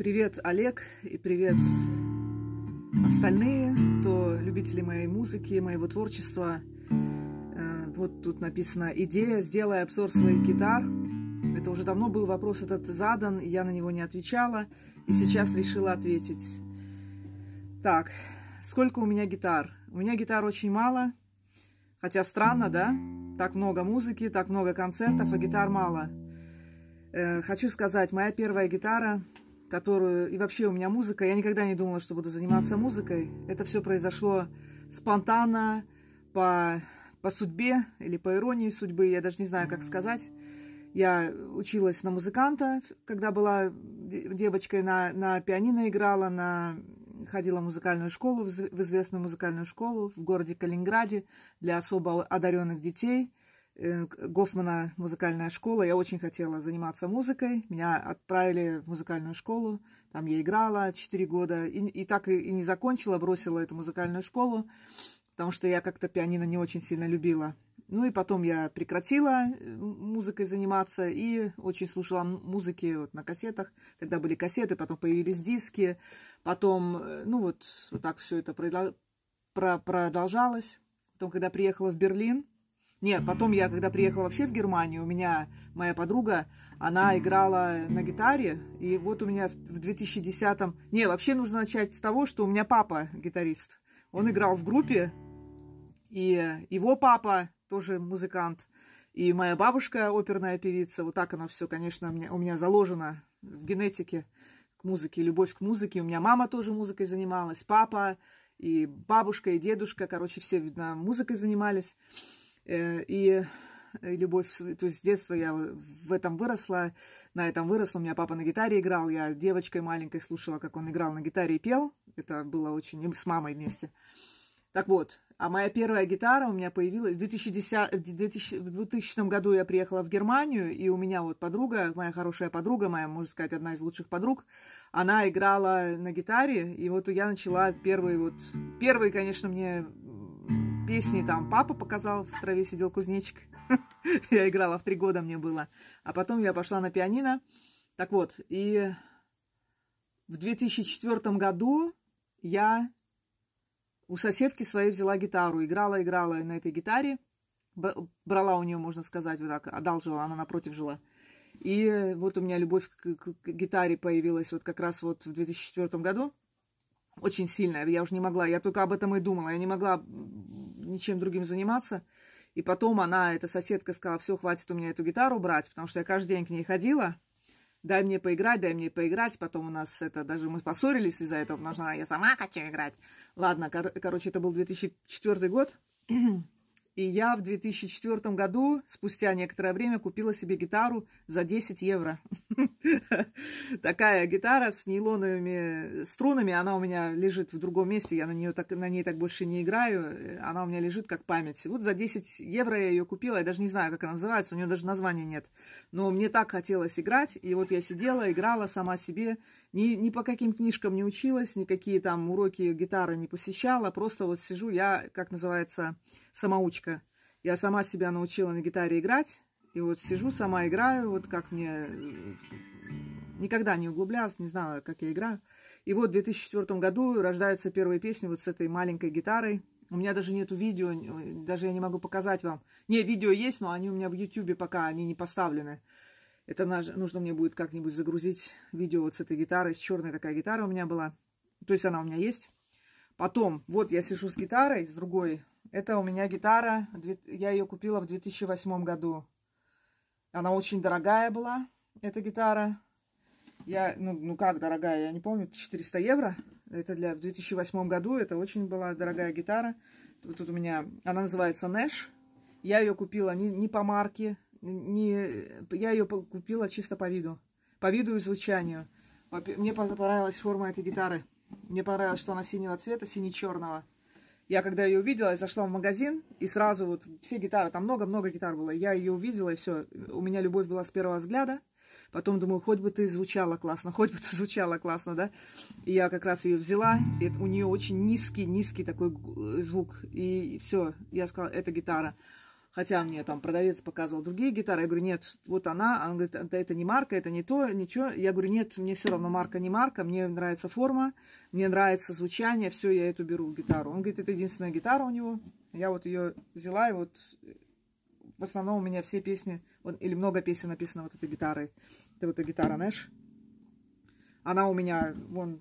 Привет, Олег, и привет остальные, кто любители моей музыки, моего творчества. Э, вот тут написано «Идея, сделай обзор своих гитар». Это уже давно был вопрос этот задан, я на него не отвечала, и сейчас решила ответить. Так, сколько у меня гитар? У меня гитар очень мало, хотя странно, да? Так много музыки, так много концертов, а гитар мало. Э, хочу сказать, моя первая гитара которую... И вообще у меня музыка. Я никогда не думала, что буду заниматься музыкой. Это все произошло спонтанно, по, по судьбе или по иронии судьбы. Я даже не знаю, как сказать. Я училась на музыканта, когда была девочкой, на, на пианино играла, на ходила в музыкальную школу, в известную музыкальную школу в городе Калининграде для особо одаренных детей – Э, Гофмана музыкальная школа. Я очень хотела заниматься музыкой. Меня отправили в музыкальную школу. Там я играла 4 года. И, и так и, и не закончила, бросила эту музыкальную школу, потому что я как-то пианино не очень сильно любила. Ну и потом я прекратила э, музыкой заниматься и очень слушала музыки вот на кассетах. Тогда были кассеты, потом появились диски, потом, э, ну вот, вот так все это продолжалось. Потом, когда приехала в Берлин, нет, потом я, когда приехала вообще в Германию, у меня моя подруга, она играла на гитаре, и вот у меня в 2010-м... Не, вообще нужно начать с того, что у меня папа гитарист. Он играл в группе, и его папа тоже музыкант, и моя бабушка оперная певица. Вот так оно все, конечно, у меня, у меня заложено в генетике к музыке, любовь к музыке. У меня мама тоже музыкой занималась, папа, и бабушка, и дедушка, короче, все, видно, музыкой занимались. Э, и э, любовь, то есть с детства я в этом выросла, на этом выросла. У меня папа на гитаре играл, я девочкой маленькой слушала, как он играл на гитаре и пел. Это было очень... с мамой вместе. Так вот, а моя первая гитара у меня появилась в 2010, 2000, в 2000 году я приехала в Германию, и у меня вот подруга, моя хорошая подруга, моя, можно сказать, одна из лучших подруг, она играла на гитаре, и вот я начала первый вот, первый, конечно, мне песни там папа показал, в траве сидел кузнечик. я играла в три года мне было. А потом я пошла на пианино. Так вот, и в 2004 году я у соседки своей взяла гитару. Играла, играла на этой гитаре. Брала у нее, можно сказать, вот так, одалжила, она напротив жила. И вот у меня любовь к, к, к гитаре появилась вот как раз вот в 2004 году очень сильная. Я уже не могла, я только об этом и думала. Я не могла ничем другим заниматься. И потом она, эта соседка, сказала, все, хватит у меня эту гитару брать, потому что я каждый день к ней ходила. Дай мне поиграть, дай мне поиграть. Потом у нас это, даже мы поссорились из-за этого, потому что «А, я сама хочу играть. Ладно, кор- короче, это был 2004 год. И я в 2004 году, спустя некоторое время, купила себе гитару за 10 евро. Такая гитара с нейлоновыми струнами. Она у меня лежит в другом месте. Я на, нее так, на ней так больше не играю. Э, она у меня лежит как память. Вот за 10 евро я ее купила. Я даже не знаю, как она называется. У нее даже названия нет. Но мне так хотелось играть. И вот я сидела, играла сама себе. Ни, ни по каким книжкам не училась, никакие там уроки гитары не посещала. Просто вот сижу, я, как называется, самоучка. Я сама себя научила на гитаре играть. И вот сижу, сама играю, вот как мне... Э, никогда не углублялась, не знала, как я играю. И вот в 2004 году рождаются первые песни вот с этой маленькой гитарой. У меня даже нету видео, даже я не могу показать вам. Не, видео есть, но они у меня в Ютьюбе пока, они не поставлены. Это нужно мне будет как-нибудь загрузить видео вот с этой гитарой, с черной такая гитара у меня была. То есть она у меня есть. Потом, вот я сижу с гитарой, с другой. Это у меня гитара, я ее купила в 2008 году. Она очень дорогая была, эта гитара. Я, ну, ну как дорогая, я не помню, 400 евро. Это для, в 2008 году, это очень была дорогая гитара. Вот тут у меня, она называется Nash. Я ее купила не, не по марке, не, я ее купила чисто по виду. По виду и звучанию. Мне понравилась форма этой гитары. Мне понравилось, что она синего цвета, сине-черного. Я когда ее увидела, я зашла в магазин, и сразу вот все гитары, там много-много гитар было. Я ее увидела, и все. У меня любовь была с первого взгляда. Потом думаю, хоть бы ты звучала классно, хоть бы ты звучала классно, да. И я как раз ее взяла. И у нее очень низкий-низкий такой э, звук. И все, я сказала, это гитара. Хотя мне там продавец показывал другие гитары. Я говорю, нет, вот она. Он говорит, да это не марка, это не то, ничего. Я говорю, нет, мне все равно марка не марка. Мне нравится форма, мне нравится звучание. Все, я эту беру гитару. Он говорит, это единственная гитара у него. Я вот ее взяла, и вот в основном у меня все песни, или много песен написано вот этой гитарой. Это вот эта гитара, знаешь. Она у меня, вон,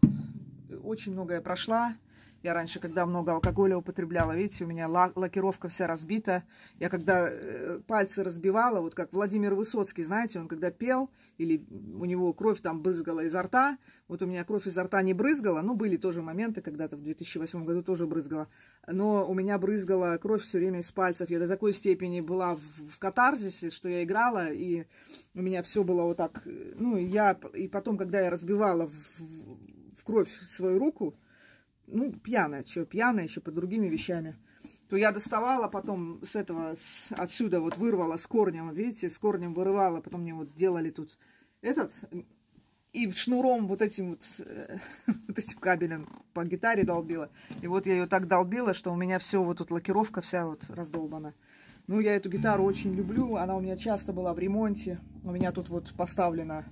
очень многое прошла. Я раньше, когда много алкоголя употребляла, видите, у меня лакировка вся разбита. Я когда э, пальцы разбивала, вот как Владимир Высоцкий, знаете, он когда пел, или у него кровь там брызгала изо рта, вот у меня кровь изо рта не брызгала, но были тоже моменты, когда-то в 2008 году тоже брызгала, но у меня брызгала кровь все время из пальцев. Я до такой степени была в, в катарзисе, что я играла, и у меня все было вот так, э, ну, я, и потом, когда я разбивала в, в кровь свою руку, ну, пьяная, что пьяная, еще под другими вещами, то я доставала потом с этого, с, отсюда вот вырвала с корнем, вот видите, с корнем вырывала, потом мне вот делали тут этот, и шнуром вот этим вот, э, вот этим кабелем по гитаре долбила. И вот я ее так долбила, что у меня все вот тут лакировка вся вот раздолбана. Ну, я эту гитару очень люблю, она у меня часто была в ремонте. У меня тут вот поставлена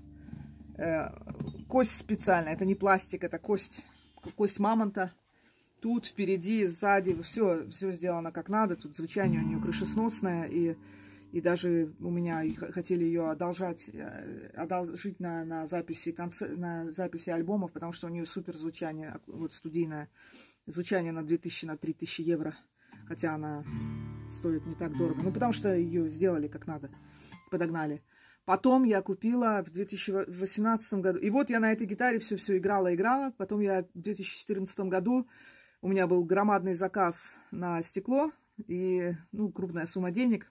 э, кость специальная, это не пластик, это кость кость мамонта. Тут впереди, сзади, все, все сделано как надо. Тут звучание у нее крышесносное. И, и даже у меня хотели ее одолжать, э, одолжить на, на, записи, конце, на записи альбомов, потому что у нее супер звучание, вот студийное звучание на 2000, на 3000 евро. Хотя она стоит не так дорого. Ну, потому что ее сделали как надо, подогнали. Потом я купила в 2018 году. И вот я на этой гитаре все-все играла, играла. Потом я в 2014 году у меня был громадный заказ на стекло и ну, крупная сумма денег.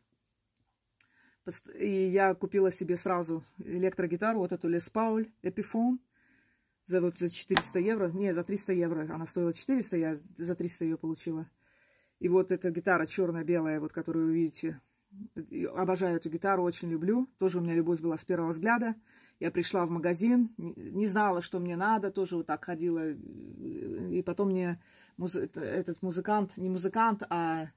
И я купила себе сразу электрогитару, вот эту Les Paul Epiphone. За, вот, за 400 евро. Не, за 300 евро. Она стоила 400, я за 300 ее получила. И вот эта гитара черно-белая, вот которую вы видите, Обожаю эту гитару, очень люблю. Тоже у меня любовь была с первого взгляда. Я пришла в магазин, не знала, что мне надо, тоже вот так ходила. И потом мне муз... этот музыкант, не музыкант, а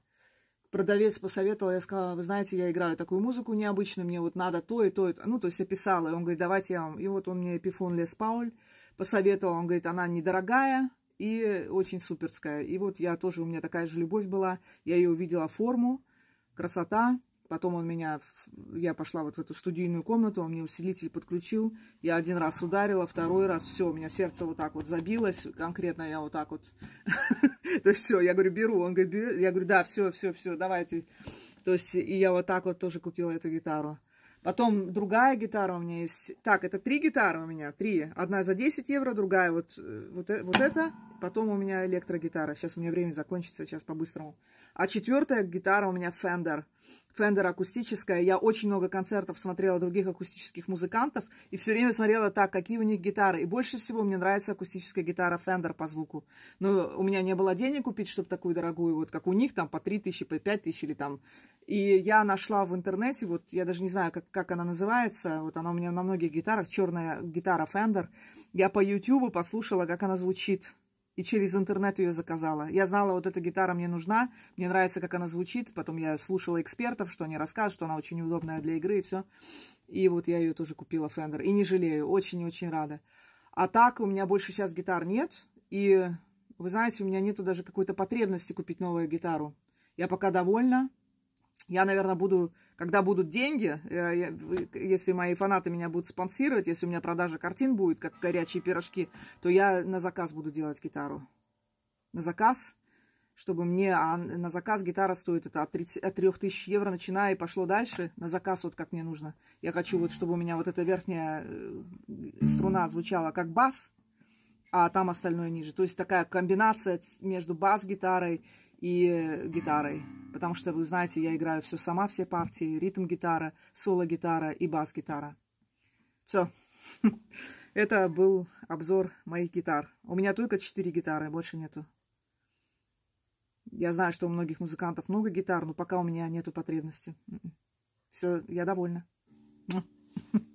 продавец посоветовал, я сказала, вы знаете, я играю такую музыку необычную, мне вот надо то и то, и то. ну, то есть я писала, и он говорит, давайте я вам, и вот он мне Пифон Лес Пауль посоветовал, он говорит, она недорогая и очень суперская, и вот я тоже, у меня такая же любовь была, я ее увидела форму, красота, Потом он меня, я пошла вот в эту студийную комнату, он мне усилитель подключил. Я один раз ударила, второй раз, все, у меня сердце вот так вот забилось, конкретно я вот так вот. То есть все, я говорю, беру, он говорит, Я говорю, да, все, все, все, давайте. То есть и я вот так вот тоже купила эту гитару. Потом другая гитара у меня есть. Так, это три гитары у меня, три. Одна за 10 евро, другая вот, э, вот, э, вот эта. Потом у меня электрогитара. Сейчас у меня время закончится, сейчас по-быстрому. А четвертая гитара у меня Fender. Fender акустическая. Я очень много концертов смотрела других акустических музыкантов. И все время смотрела так, какие у них гитары. И больше всего мне нравится акустическая гитара Fender по звуку. Но у меня не было денег купить, чтобы такую дорогую, вот как у них, там по 3 тысячи, по 5 тысяч или там. И я нашла в интернете, вот я даже не знаю, как, как она называется. Вот она у меня на многих гитарах, черная гитара Fender. Я по YouTube послушала, как она звучит и через интернет ее заказала. Я знала, вот эта гитара мне нужна, мне нравится, как она звучит. Потом я слушала экспертов, что они рассказывают, что она очень удобная для игры и все. И вот я ее тоже купила, Fender. И не жалею, очень-очень рада. А так у меня больше сейчас гитар нет. И вы знаете, у меня нету даже какой-то потребности купить новую гитару. Я пока довольна. Я, наверное, буду, когда будут деньги, э, я, если мои фанаты меня будут спонсировать, если у меня продажа картин будет, как горячие пирожки, то я на заказ буду делать гитару. На заказ, чтобы мне... А на заказ гитара стоит это от, 30, от 3000 евро, начиная и пошло дальше. На заказ вот как мне нужно. Я хочу вот, чтобы у меня вот эта верхняя э, струна звучала как бас, а там остальное ниже. То есть такая комбинация между бас-гитарой и гитарой. Потому что, вы знаете, я играю все сама, все партии. Ритм-гитара, соло-гитара и бас-гитара. Все. Это был обзор моих гитар. У меня только четыре гитары, больше нету. Я знаю, что у многих музыкантов много гитар, но пока у меня нету потребности. М-м. Все, я довольна.